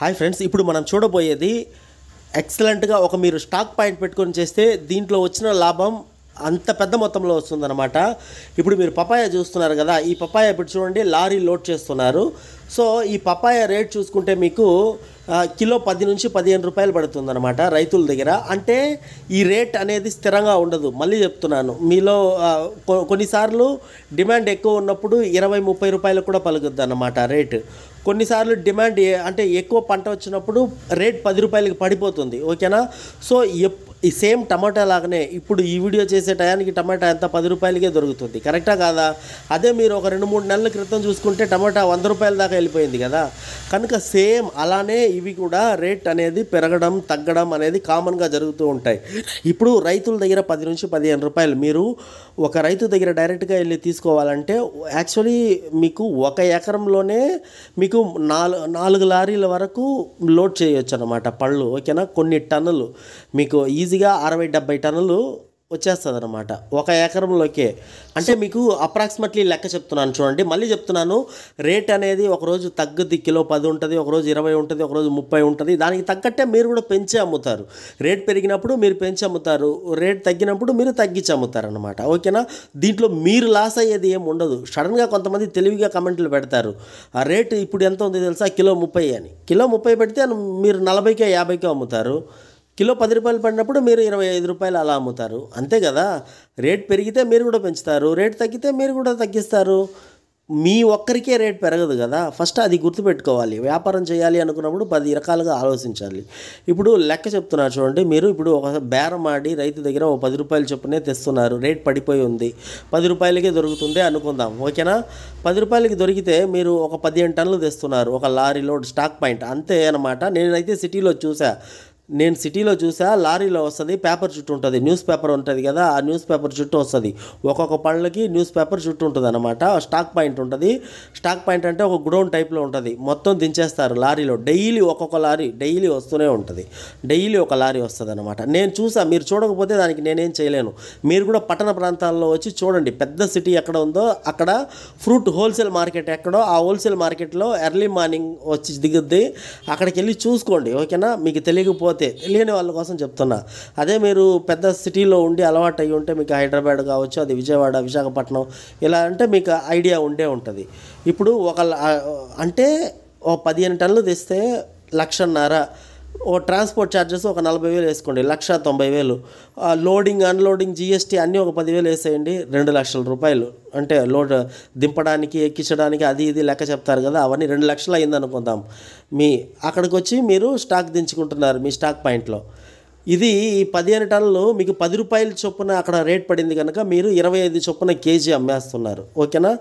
hi friends ఇప్పుడు మనం చూడబోయేది ఎక్సలెంట్గా ఒక మీరు స్టాక్ పాయింట్ పెట్టుకొని చేస్తే దీంట్లో వచ్చిన లాభం అంత పెద్ద మొత్తంలో వస్తుందన్నమాట ఇప్పుడు మీరు పపాయ చూస్తున్నారు కదా ఈ పపాయ ఇప్పుడు చూడండి లారీ లోడ్ చేస్తున్నారు సో ఈ పపాయ రేట్ చూసుకుంటే మీకు కిలో పది నుంచి పదిహేను రూపాయలు పడుతుందన్నమాట రైతుల దగ్గర అంటే ఈ రేట్ అనేది స్థిరంగా ఉండదు మళ్ళీ చెప్తున్నాను మీలో కొన్నిసార్లు డిమాండ్ ఎక్కువ ఉన్నప్పుడు ఇరవై ముప్పై రూపాయలు కూడా పలుకుద్ది అన్నమాట రేటు కొన్నిసార్లు డిమాండ్ అంటే ఎక్కువ పంట వచ్చినప్పుడు రేట్ పది రూపాయలకి పడిపోతుంది ఓకేనా సో ఎప్పుడు ఈ సేమ్ టమాటా లాగానే ఇప్పుడు ఈ వీడియో చేసే టయానికి టమాటా ఎంత పది రూపాయలకే దొరుకుతుంది కరెక్టా కాదా అదే మీరు ఒక రెండు మూడు నెలల క్రితం చూసుకుంటే టమాటా వంద రూపాయల దాకా వెళ్ళిపోయింది కదా కనుక సేమ్ అలానే ఇవి కూడా రేట్ అనేది పెరగడం తగ్గడం అనేది కామన్గా జరుగుతూ ఉంటాయి ఇప్పుడు రైతుల దగ్గర పది నుంచి పదిహేను రూపాయలు మీరు ఒక రైతు దగ్గర డైరెక్ట్గా వెళ్ళి తీసుకోవాలంటే యాక్చువల్లీ మీకు ఒక ఎకరంలోనే మీకు నాలుగు నాలుగు లారీల వరకు లోడ్ చేయొచ్చు అనమాట పళ్ళు ఓకేనా కొన్ని టన్నులు మీకు ఈజీ ఈజీగా అరవై డెబ్బై టన్నులు వచ్చేస్తుంది అనమాట ఒక ఎకరంలోకే అంటే మీకు అప్రాక్సిమేట్లీ లెక్క చెప్తున్నాను చూడండి మళ్ళీ చెప్తున్నాను రేట్ అనేది ఒకరోజు తగ్గుద్ది కిలో పది ఉంటుంది ఒకరోజు ఇరవై ఉంటుంది ఒకరోజు ముప్పై ఉంటుంది దానికి తగ్గట్టే మీరు కూడా పెంచి అమ్ముతారు రేట్ పెరిగినప్పుడు మీరు పెంచి అమ్ముతారు రేట్ తగ్గినప్పుడు మీరు తగ్గించి అమ్ముతారు అనమాట ఓకేనా దీంట్లో మీరు లాస్ అయ్యేది ఏమి ఉండదు సడన్గా కొంతమంది తెలివిగా కమెంట్లు పెడతారు ఆ రేట్ ఇప్పుడు ఎంత ఉంది తెలుసా కిలో ముప్పై అని కిలో ముప్పై పెడితే మీరు నలభైకే యాభైకే అమ్ముతారు కిలో పది రూపాయలు పడినప్పుడు మీరు ఇరవై ఐదు రూపాయలు అలా అమ్ముతారు అంతే కదా రేట్ పెరిగితే మీరు కూడా పెంచుతారు రేట్ తగ్గితే మీరు కూడా తగ్గిస్తారు మీ ఒక్కరికే రేట్ పెరగదు కదా ఫస్ట్ అది గుర్తుపెట్టుకోవాలి వ్యాపారం చేయాలి అనుకున్నప్పుడు పది రకాలుగా ఆలోచించాలి ఇప్పుడు లెక్క చెప్తున్నారు చూడండి మీరు ఇప్పుడు ఒక బేరం ఆడి రైతు దగ్గర ఓ పది రూపాయలు చొప్పునే తెస్తున్నారు రేట్ పడిపోయి ఉంది పది రూపాయలకే దొరుకుతుంది అనుకుందాం ఓకేనా పది రూపాయలకి దొరికితే మీరు ఒక పదిహేను టన్నులు తెస్తున్నారు ఒక లారీలో స్టాక్ పాయింట్ అంతే అనమాట నేనైతే సిటీలో చూసా నేను సిటీలో చూసా లారీలో వస్తుంది పేపర్ చుట్టూ ఉంటుంది న్యూస్ పేపర్ ఉంటుంది కదా ఆ న్యూస్ పేపర్ చుట్టూ వస్తుంది ఒక్కొక్క పళ్ళకి న్యూస్ పేపర్ చుట్టూ ఉంటుంది అనమాట స్టాక్ పాయింట్ ఉంటుంది స్టాక్ పాయింట్ అంటే ఒక గుడౌన్ టైప్లో ఉంటుంది మొత్తం దించేస్తారు లారీలో డైలీ ఒక్కొక్క లారీ డైలీ వస్తూనే ఉంటుంది డైలీ ఒక లారీ వస్తుంది అనమాట నేను చూసా మీరు చూడకపోతే దానికి నేనేం చేయలేను మీరు కూడా పట్టణ ప్రాంతాల్లో వచ్చి చూడండి పెద్ద సిటీ ఎక్కడ ఉందో అక్కడ ఫ్రూట్ హోల్సేల్ మార్కెట్ ఎక్కడో ఆ హోల్సేల్ మార్కెట్లో ఎర్లీ మార్నింగ్ వచ్చి దిగుద్ది అక్కడికి వెళ్ళి చూసుకోండి ఓకేనా మీకు తెలియకపోతే లేకపోతే తెలియని వాళ్ళ కోసం చెప్తున్నా అదే మీరు పెద్ద సిటీలో ఉండి అలవాటు అయ్యి ఉంటే మీకు హైదరాబాద్ కావచ్చు అది విజయవాడ విశాఖపట్నం ఇలా అంటే మీకు ఐడియా ఉండే ఉంటుంది ఇప్పుడు ఒక అంటే ఓ పదిహేను టన్నులు తెస్తే లక్షన్నర ఓ ట్రాన్స్పోర్ట్ ఛార్జెస్ ఒక నలభై వేలు వేసుకోండి లక్ష తొంభై వేలు లోడింగ్ అన్లోడింగ్ జిఎస్టీ అన్నీ ఒక పదివేలు వేసేయండి రెండు లక్షల రూపాయలు అంటే లోడ్ దింపడానికి ఎక్కించడానికి అది ఇది లెక్క చెప్తారు కదా అవన్నీ రెండు లక్షలు అయిందనుకుందాం మీ అక్కడికి వచ్చి మీరు స్టాక్ దించుకుంటున్నారు మీ స్టాక్ పాయింట్లో ఇది ఈ పదిహేను టన్నులు మీకు పది రూపాయల చొప్పున అక్కడ రేట్ పడింది కనుక మీరు ఇరవై ఐదు చొప్పున కేజీ అమ్మేస్తున్నారు ఓకేనా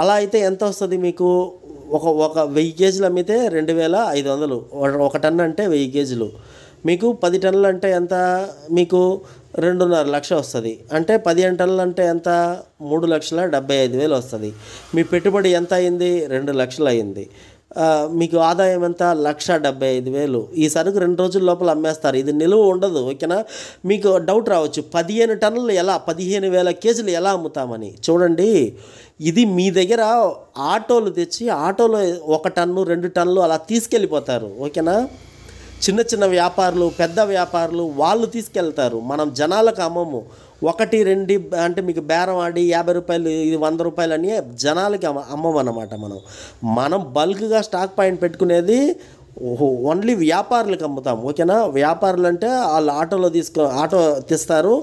అలా అయితే ఎంత వస్తుంది మీకు ఒక ఒక వెయ్యి కేజీలు అమ్మితే రెండు వేల ఐదు వందలు ఒక టన్ అంటే వెయ్యి కేజీలు మీకు పది టన్నులు అంటే ఎంత మీకు రెండున్నర లక్ష వస్తుంది అంటే పదిహేను టన్నులు అంటే ఎంత మూడు లక్షల డెబ్బై ఐదు వేలు వస్తుంది మీ పెట్టుబడి ఎంత అయింది రెండు లక్షలు అయింది మీకు ఆదాయం ఎంత లక్ష డెబ్బై ఐదు వేలు ఈ సరుకు రెండు రోజుల లోపల అమ్మేస్తారు ఇది నిలువ ఉండదు ఓకేనా మీకు డౌట్ రావచ్చు పదిహేను టన్నులు ఎలా పదిహేను వేల కేజీలు ఎలా అమ్ముతామని చూడండి ఇది మీ దగ్గర ఆటోలు తెచ్చి ఆటోలో ఒక టన్ను రెండు టన్నులు అలా తీసుకెళ్ళిపోతారు ఓకేనా చిన్న చిన్న వ్యాపారులు పెద్ద వ్యాపారులు వాళ్ళు తీసుకెళ్తారు మనం జనాలకు అమ్మము ఒకటి రెండు అంటే మీకు బేరం ఆడి యాభై రూపాయలు ఇది వంద రూపాయలు అని జనాలకి అమ్మమన్నమాట మనం మనం బల్క్గా స్టాక్ పాయింట్ పెట్టుకునేది ఓహో ఓన్లీ వ్యాపారులకు అమ్ముతాం ఓకేనా వ్యాపారులు అంటే వాళ్ళు ఆటోలో తీసుకు ఆటో తెస్తారు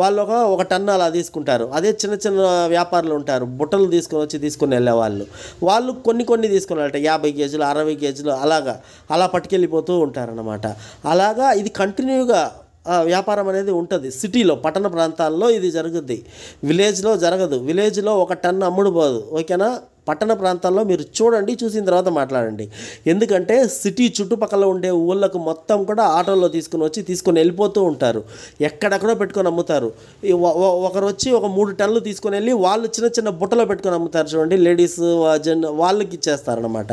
వాళ్ళు ఒక ఒక టన్ను అలా తీసుకుంటారు అదే చిన్న చిన్న వ్యాపారులు ఉంటారు బుట్టలు తీసుకొని వచ్చి తీసుకుని వెళ్ళే వాళ్ళు వాళ్ళు కొన్ని కొన్ని తీసుకుని వెళ్ళట యాభై కేజీలు అరవై కేజీలు అలాగా అలా పట్టుకెళ్ళిపోతూ ఉంటారనమాట అలాగా ఇది కంటిన్యూగా వ్యాపారం అనేది ఉంటుంది సిటీలో పట్టణ ప్రాంతాల్లో ఇది జరుగుద్ది విలేజ్లో జరగదు విలేజ్లో ఒక టన్ అమ్ముడుపోదు ఓకేనా పట్టణ ప్రాంతాల్లో మీరు చూడండి చూసిన తర్వాత మాట్లాడండి ఎందుకంటే సిటీ చుట్టుపక్కల ఉండే ఊళ్ళకు మొత్తం కూడా ఆటోలో తీసుకుని వచ్చి తీసుకొని వెళ్ళిపోతూ ఉంటారు ఎక్కడెక్కడో పెట్టుకొని అమ్ముతారు ఒకరు వచ్చి ఒక మూడు టన్నులు తీసుకొని వెళ్ళి వాళ్ళు చిన్న చిన్న బుట్టలో పెట్టుకొని అమ్ముతారు చూడండి లేడీస్ జన్ వాళ్ళకి ఇచ్చేస్తారనమాట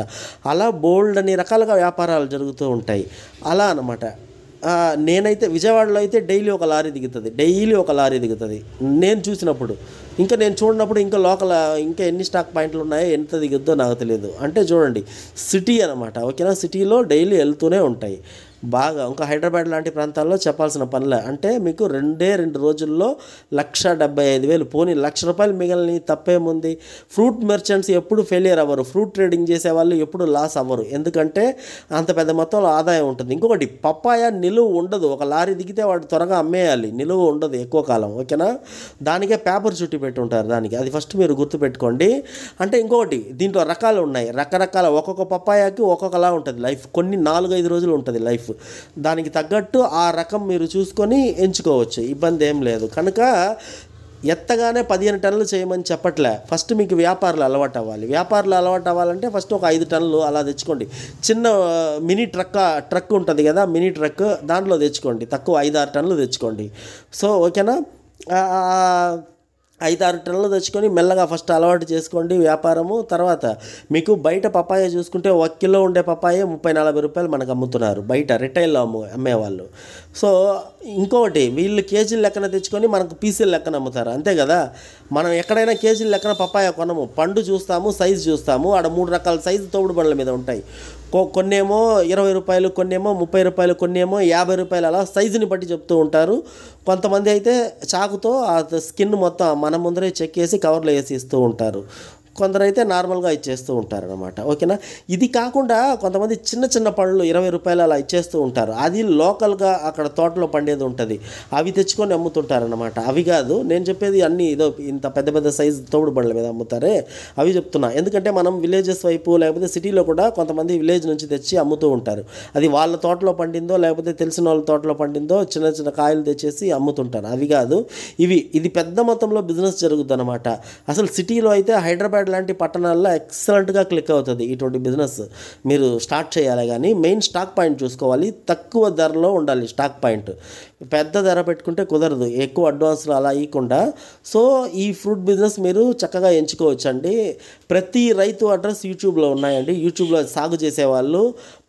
అలా బోల్డ్ అన్ని రకాలుగా వ్యాపారాలు జరుగుతూ ఉంటాయి అలా అనమాట నేనైతే విజయవాడలో అయితే డైలీ ఒక లారీ దిగుతుంది డైలీ ఒక లారీ దిగుతుంది నేను చూసినప్పుడు ఇంకా నేను చూడనప్పుడు ఇంకా లోకల్ ఇంకా ఎన్ని స్టాక్ పాయింట్లు ఉన్నాయో ఎంత దిగుద్దో నాకు తెలియదు అంటే చూడండి సిటీ అనమాట ఓకేనా సిటీలో డైలీ వెళ్తూనే ఉంటాయి బాగా ఇంకా హైదరాబాద్ లాంటి ప్రాంతాల్లో చెప్పాల్సిన పనులే అంటే మీకు రెండే రెండు రోజుల్లో లక్ష డెబ్బై ఐదు వేలు పోనీ లక్ష రూపాయలు మిగిలిన తప్పేముంది ఫ్రూట్ మెర్చెంట్స్ ఎప్పుడు ఫెయిలియర్ అవ్వరు ఫ్రూట్ ట్రేడింగ్ చేసే వాళ్ళు ఎప్పుడు లాస్ అవ్వరు ఎందుకంటే అంత పెద్ద మొత్తంలో ఆదాయం ఉంటుంది ఇంకొకటి పప్పాయ నిలువు ఉండదు ఒక లారీ దిగితే వాడు త్వరగా అమ్మేయాలి నిలువు ఉండదు ఎక్కువ కాలం ఓకేనా దానికే పేపర్ చుట్టి పెట్టి ఉంటారు దానికి అది ఫస్ట్ మీరు గుర్తుపెట్టుకోండి అంటే ఇంకొకటి దీంట్లో రకాలు ఉన్నాయి రకరకాల ఒక్కొక్క పప్పాయకి ఒక్కొక్కలా ఉంటుంది లైఫ్ కొన్ని నాలుగైదు రోజులు ఉంటుంది లైఫ్ లైఫ్ దానికి తగ్గట్టు ఆ రకం మీరు చూసుకొని ఎంచుకోవచ్చు ఇబ్బంది ఏం లేదు కనుక ఎత్తగానే పదిహేను టన్నులు చేయమని చెప్పట్లే ఫస్ట్ మీకు వ్యాపారాలు అలవాటు అవ్వాలి వ్యాపారాలు అలవాటు అవ్వాలంటే ఫస్ట్ ఒక ఐదు టన్నులు అలా తెచ్చుకోండి చిన్న మినీ ట్రక్ ట్రక్ ఉంటుంది కదా మినీ ట్రక్ దాంట్లో తెచ్చుకోండి తక్కువ ఐదు ఆరు టన్నులు తెచ్చుకోండి సో ఓకేనా ఐదు ఆరు టన్నులు తెచ్చుకొని మెల్లగా ఫస్ట్ అలవాటు చేసుకోండి వ్యాపారము తర్వాత మీకు బయట పప్పాయ చూసుకుంటే ఒక కిలో ఉండే పప్పాయ ముప్పై నలభై రూపాయలు మనకు అమ్ముతున్నారు బయట రిటైల్లో అమ్ము అమ్మేవాళ్ళు సో ఇంకొకటి వీళ్ళు కేజీల లెక్కన తెచ్చుకొని మనకు పీసీల లెక్కన అమ్ముతారు అంతే కదా మనం ఎక్కడైనా కేజీల లెక్కన పప్పాయ కొనము పండు చూస్తాము సైజు చూస్తాము ఆడ మూడు రకాల సైజు తోడు బండ్ల మీద ఉంటాయి కో కొన్నేమో ఇరవై రూపాయలు కొన్నేమో ముప్పై రూపాయలు కొన్నేమో యాభై రూపాయలు అలా సైజుని బట్టి చెప్తూ ఉంటారు కొంతమంది అయితే చాకుతో ఆ స్కిన్ మొత్తం మన ముందరే చెక్కేసి కవర్లో వేసి ఇస్తూ ఉంటారు కొందరైతే నార్మల్గా ఇచ్చేస్తూ ఉంటారనమాట ఓకేనా ఇది కాకుండా కొంతమంది చిన్న చిన్న పళ్ళు ఇరవై రూపాయలు అలా ఇచ్చేస్తూ ఉంటారు అది లోకల్గా అక్కడ తోటలో పండేది ఉంటుంది అవి తెచ్చుకొని అమ్ముతుంటారనమాట అవి కాదు నేను చెప్పేది అన్ని ఇదో ఇంత పెద్ద పెద్ద సైజు తోడు బండ్ల మీద అమ్ముతారే అవి చెప్తున్నా ఎందుకంటే మనం విలేజెస్ వైపు లేకపోతే సిటీలో కూడా కొంతమంది విలేజ్ నుంచి తెచ్చి అమ్ముతూ ఉంటారు అది వాళ్ళ తోటలో పండిందో లేకపోతే తెలిసిన వాళ్ళ తోటలో పండిందో చిన్న చిన్న కాయలు తెచ్చేసి అమ్ముతుంటారు అవి కాదు ఇవి ఇది పెద్ద మొత్తంలో బిజినెస్ జరుగుతుంది అనమాట అసలు సిటీలో అయితే హైదరాబాద్ హైదరాబాద్ లాంటి పట్టణాల్లో ఎక్సలెంట్గా క్లిక్ అవుతుంది ఇటువంటి బిజినెస్ మీరు స్టార్ట్ చేయాలి కానీ మెయిన్ స్టాక్ పాయింట్ చూసుకోవాలి తక్కువ ధరలో ఉండాలి స్టాక్ పాయింట్ పెద్ద ధర పెట్టుకుంటే కుదరదు ఎక్కువ అడ్వాన్స్లు అలా ఇవ్వకుండా సో ఈ ఫ్రూట్ బిజినెస్ మీరు చక్కగా ఎంచుకోవచ్చండి ప్రతి రైతు అడ్రస్ యూట్యూబ్లో ఉన్నాయండి యూట్యూబ్లో సాగు చేసేవాళ్ళు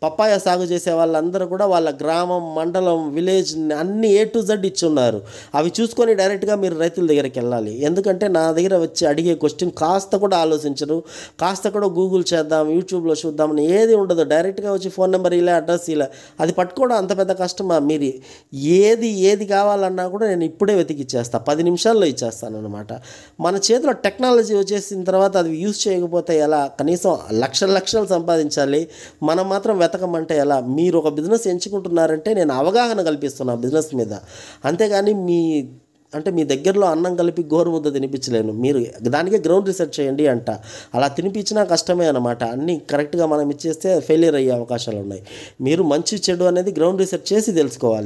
పప్పాయ సాగు చేసే వాళ్ళందరూ కూడా వాళ్ళ గ్రామం మండలం విలేజ్ అన్ని ఏ టు జెడ్ ఇచ్చున్నారు అవి చూసుకొని డైరెక్ట్గా మీరు రైతుల దగ్గరికి వెళ్ళాలి ఎందుకంటే నా దగ్గర వచ్చి అడిగే క్వశ్చన్ కాస్త కూడా ఆలోచించరు కాస్త కూడా గూగుల్ చేద్దాం యూట్యూబ్లో చూద్దామని ఏది ఉండదు డైరెక్ట్గా వచ్చి ఫోన్ నెంబర్ ఇలా అడ్రస్ ఇలా అది పట్టుకోవడం అంత పెద్ద కష్టమా మీరు ఏది ఏది కావాలన్నా కూడా నేను ఇప్పుడే వెతికిచ్చేస్తాను పది నిమిషాల్లో ఇచ్చేస్తాను అనమాట మన చేతిలో టెక్నాలజీ వచ్చేసిన తర్వాత అది యూజ్ చేయకపోతే ఎలా కనీసం లక్షల లక్షలు సంపాదించాలి మనం మాత్రం వెతకమంటే ఎలా మీరు ఒక బిజినెస్ ఎంచుకుంటున్నారంటే నేను అవగాహన కల్పిస్తున్నా బిజినెస్ మీద అంతేగాని మీ అంటే మీ దగ్గరలో అన్నం కలిపి గోరుముద్ద తినిపించలేను మీరు దానికే గ్రౌండ్ రీసెర్చ్ చేయండి అంట అలా తినిపించినా కష్టమే అనమాట అన్నీ కరెక్ట్గా మనం ఇచ్చేస్తే ఫెయిలియర్ అయ్యే అవకాశాలు ఉన్నాయి మీరు మంచి చెడు అనేది గ్రౌండ్ రీసెర్చ్ చేసి తెలుసుకోవాలి